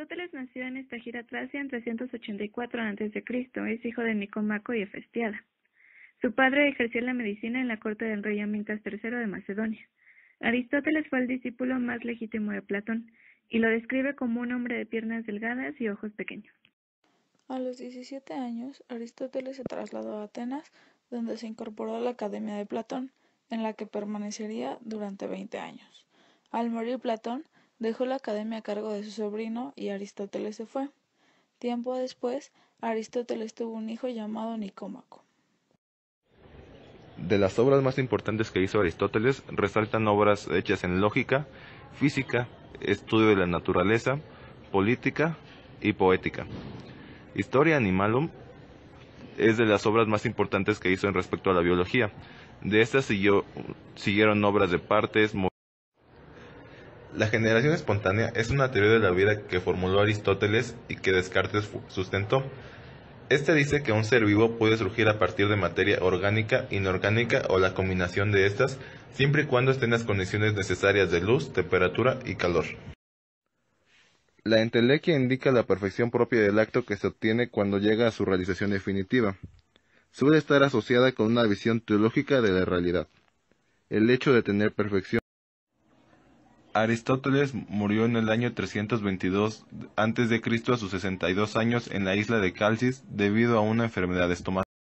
Aristóteles nació en esta Gira Tracia, en 384 a.C. Es hijo de Nicomaco y Efestiada. Su padre ejerció la medicina en la corte del rey Amintas III de Macedonia. Aristóteles fue el discípulo más legítimo de Platón y lo describe como un hombre de piernas delgadas y ojos pequeños. A los 17 años, Aristóteles se trasladó a Atenas, donde se incorporó a la Academia de Platón, en la que permanecería durante 20 años. Al morir Platón, Dejó la academia a cargo de su sobrino y Aristóteles se fue. Tiempo después, Aristóteles tuvo un hijo llamado Nicómaco. De las obras más importantes que hizo Aristóteles resaltan obras hechas en lógica, física, estudio de la naturaleza, política y poética. Historia Animalum es de las obras más importantes que hizo en respecto a la biología. De estas siguieron obras de partes, la generación espontánea es una teoría de la vida que formuló Aristóteles y que Descartes sustentó. Este dice que un ser vivo puede surgir a partir de materia orgánica, inorgánica o la combinación de estas, siempre y cuando estén las condiciones necesarias de luz, temperatura y calor. La entelequia indica la perfección propia del acto que se obtiene cuando llega a su realización definitiva. Suele estar asociada con una visión teológica de la realidad. El hecho de tener perfección Aristóteles murió en el año 322 a.C. a sus 62 años en la isla de Calcis debido a una enfermedad estomacal.